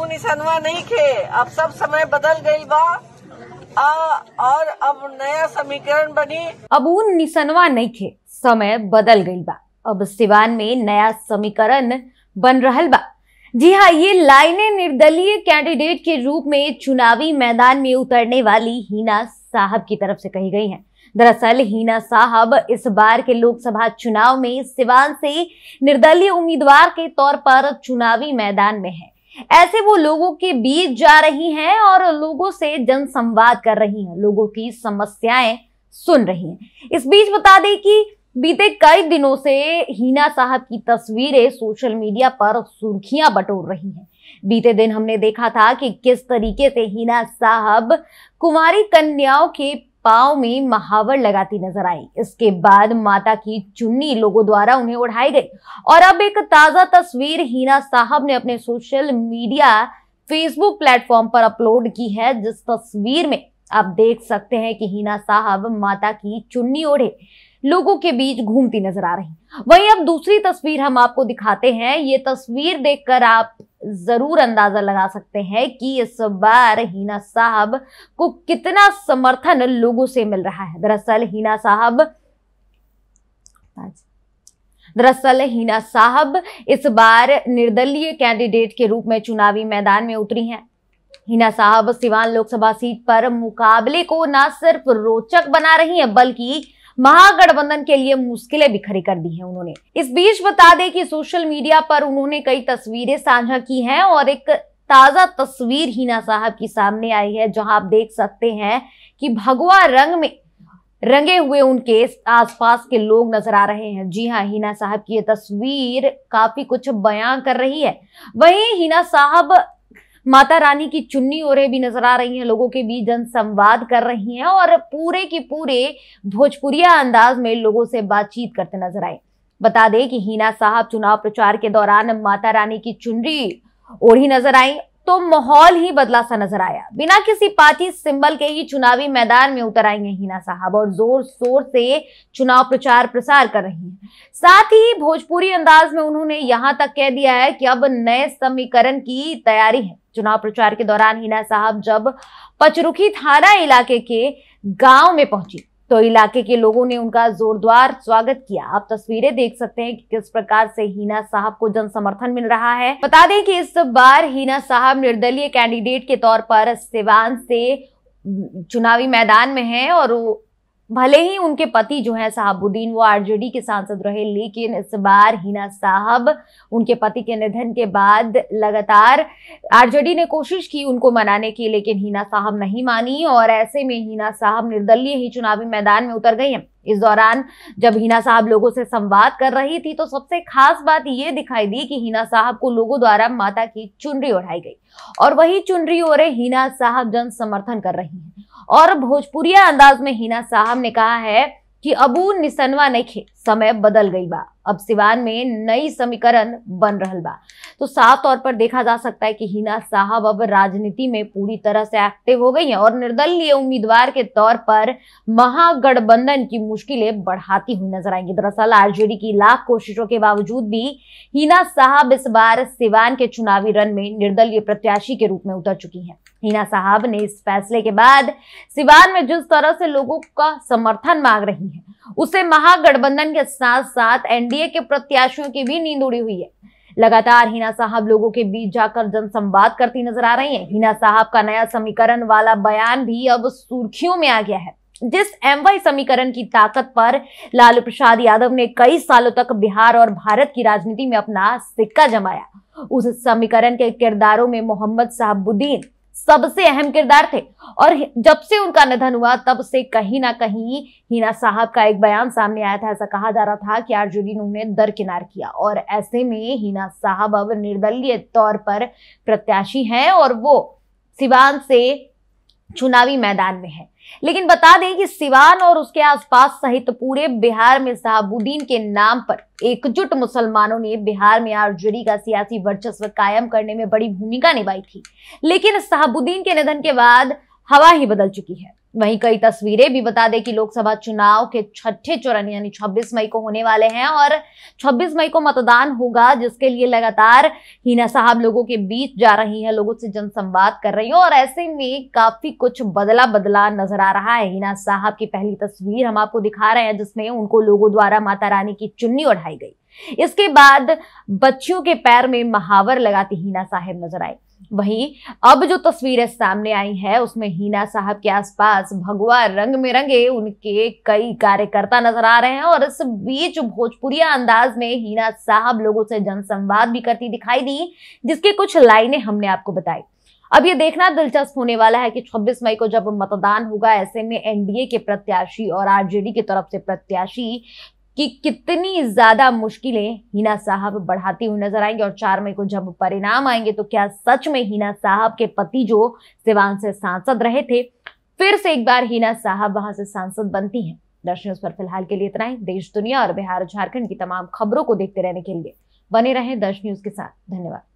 ऊ निशानवा नहीं खे अब सब समय बदल गई बा आ, और अब नया समीकरण बनी अब उन निशनवा नहीं खे समय बदल गई बा अब सिवान में नया समीकरण बन रहल बा जी हाँ ये लाइने निर्दलीय कैंडिडेट के रूप में चुनावी मैदान में उतरने वाली हीना साहब की तरफ से कही गई हैं दरअसल हीना साहब इस बार के लोकसभा चुनाव में सिवान से निर्दलीय उम्मीदवार के तौर पर चुनावी मैदान में है ऐसे वो लोगों के बीच जा रही हैं और लोगों से जनसंवाद कर रही हैं लोगों की समस्याएं सुन रही हैं इस बीच बता दें कि बीते कई दिनों से हीना साहब की तस्वीरें सोशल मीडिया पर सुर्खियां बटोर रही हैं बीते दिन हमने देखा था कि किस तरीके से हीना साहब कुमारी कन्याओं के पाँव में महावर लगाती नजर आई इसके बाद माता की चुन्नी लोगों द्वारा उन्हें उड़ाई गई और अब एक ताजा तस्वीर हीना साहब ने अपने सोशल मीडिया फेसबुक प्लेटफॉर्म पर अपलोड की है जिस तस्वीर में आप देख सकते हैं कि हीना साहब माता की चुन्नी ओढ़े लोगों के बीच घूमती नजर आ रही वहीं अब दूसरी तस्वीर हम आपको दिखाते हैं ये तस्वीर देखकर आप जरूर अंदाजा लगा सकते हैं कि इस बार हीना साहब को कितना समर्थन लोगों से मिल रहा है दरअसल हीना साहब दरअसल हीना साहब इस बार निर्दलीय कैंडिडेट के रूप में चुनावी मैदान में उतरी हैं हीना साहब सिवान लोकसभा सीट पर मुकाबले को ना सिर्फ रोचक बना रही हैं बल्कि महागठबंधन के लिए मुश्किलें भी खड़ी कर दी हैं उन्होंने इस बीच बता दें कि सोशल मीडिया पर उन्होंने कई तस्वीरें साझा की हैं और एक ताजा तस्वीर हीना साहब की सामने आई है जहां आप देख सकते हैं कि भगवा रंग में रंगे हुए उनके आसपास के लोग नजर आ रहे हैं जी हाँ हीना साहब की ये तस्वीर काफी कुछ बयां कर रही है वहीं हिना साहब माता रानी की चुन्नी ओरे भी नजर आ रही हैं लोगों के बीच जन संवाद कर रही हैं और पूरे के पूरे भोजपुरिया अंदाज में लोगों से बातचीत करते नजर आए बता दें कि हीना साहब चुनाव प्रचार के दौरान माता रानी की चुनरी ओढ़ी नजर आई तो माहौल ही बदला सा नजर आया बिना किसी पार्टी सिंबल के ही चुनावी मैदान में उतर आई हैं हीना साहब और जोर शोर से चुनाव प्रचार प्रसार कर रही हैं साथ ही भोजपुरी अंदाज में उन्होंने यहां तक कह दिया है कि अब नए समीकरण की तैयारी है चुनाव प्रचार के दौरान हिना साहब जब पचरुखी थाना इलाके के गांव में पहुंची तो इलाके के लोगों ने उनका जोरदार स्वागत किया आप तस्वीरें देख सकते हैं कि किस प्रकार से हीना साहब को जन समर्थन मिल रहा है बता दें कि इस बार हीना साहब निर्दलीय कैंडिडेट के तौर पर सिवान से चुनावी मैदान में हैं और भले ही उनके पति जो है साहबुद्दीन वो आरजेडी के सांसद रहे लेकिन इस बार हिना साहब उनके पति के निधन के बाद लगातार आरजेडी ने कोशिश की उनको मनाने की लेकिन हिना साहब नहीं मानी और ऐसे में हिना साहब निर्दलीय ही चुनावी मैदान में उतर गई हैं इस दौरान जब हिना साहब लोगों से संवाद कर रही थी तो सबसे खास बात यह दिखाई दी कि हिना साहब को लोगों द्वारा माता की चुनरी ओढ़ाई गई और वही चुनरी ओरे हिना साहब जन समर्थन कर रही हैं और भोजपुरिया अंदाज में हिना साहब ने कहा है कि अबू निसनवा नइखे समय बदल गई बा अब सिवान में नई समीकरण बन रहल बा तो साफ तौर पर देखा जा सकता है कि हिना साहब अब राजनीति में पूरी तरह से एक्टिव हो गई हैं और निर्दलीय उम्मीदवार के तौर पर महागठबंधन की मुश्किलें बढ़ाती हुई नजर आएंगी दरअसल आरजेडी की लाख कोशिशों के बावजूद भी हिना साहब इस बार सिवान के चुनावी रन में निर्दलीय प्रत्याशी के रूप में उतर चुकी हैं हिना साहब ने इस फैसले के बाद सिवान में जिस तरह से लोगों का समर्थन मांग रही हैं उसे महागठबंधन के साथ साथ एनडीए के प्रत्याशियों की भी नींद उड़ी हुई है लगातार हीना साहब लोगों के बीच जाकर जनसंवाद करती नजर आ रही हैं। हीना साहब का नया समीकरण वाला बयान भी अब सुर्खियों में आ गया है जिस एमवाई समीकरण की ताकत पर लालू प्रसाद यादव ने कई सालों तक बिहार और भारत की राजनीति में अपना सिक्का जमाया उस समीकरण के किरदारों में मोहम्मद साहबुद्दीन सबसे अहम किरदार थे और जब से उनका निधन हुआ तब से कहीं ना कहीं हिना साहब का एक बयान सामने आया था ऐसा कहा जा रहा था कि आरजेडी उन्हें दरकिनार किया और ऐसे में हीना साहब अब निर्दलीय तौर पर प्रत्याशी हैं और वो सिवान से चुनावी मैदान में है लेकिन बता दें कि सिवान और उसके आसपास सहित पूरे बिहार में शहाबुद्दीन के नाम पर एकजुट मुसलमानों ने बिहार में आरजेडी का सियासी वर्चस्व कायम करने में बड़ी भूमिका निभाई थी लेकिन शहाबुद्दीन के निधन के बाद हवा ही बदल चुकी है वहीं कई तस्वीरें भी बता दें कि लोकसभा चुनाव के छठे चरण यानी 26 मई को होने वाले हैं और 26 मई को मतदान होगा जिसके लिए लगातार हीना साहब लोगों के बीच जा रही हैं लोगों से जनसंवाद कर रही हैं और ऐसे में काफी कुछ बदला बदला नजर आ रहा है हीना साहब की पहली तस्वीर हम आपको दिखा रहे हैं जिसमें उनको लोगों द्वारा माता रानी की चुन्नी ओढ़ाई गई इसके बाद बच्चियों के पैर में महावर लगाती हीना साहब नजर आए वहीं अब जो तस्वीरें सामने आई है उसमें हीना साहब के आसपास भगवा रंग में रंगे उनके कई कार्यकर्ता नजर आ रहे हैं और इस बीच भोजपुरिया अंदाज में हीना साहब लोगों से जनसंवाद भी करती दिखाई दी जिसके कुछ लाइनें हमने आपको बताई अब ये देखना दिलचस्प होने वाला है कि 26 मई को जब मतदान होगा ऐसे में एनडीए के प्रत्याशी और आरजेडी की तरफ से प्रत्याशी कि कितनी ज्यादा मुश्किलें हिना साहब बढ़ाती हुए नजर आएंगे और चार मई को जब परिणाम आएंगे तो क्या सच में हिना साहब के पति जो सिवान से सांसद रहे थे फिर से एक बार हिना साहब वहां से सांसद बनती हैं दर्शनों पर फिलहाल के लिए इतना ही देश दुनिया और बिहार झारखंड की तमाम खबरों को देखते रहने के लिए बने रहें दर्श न्यूज के साथ धन्यवाद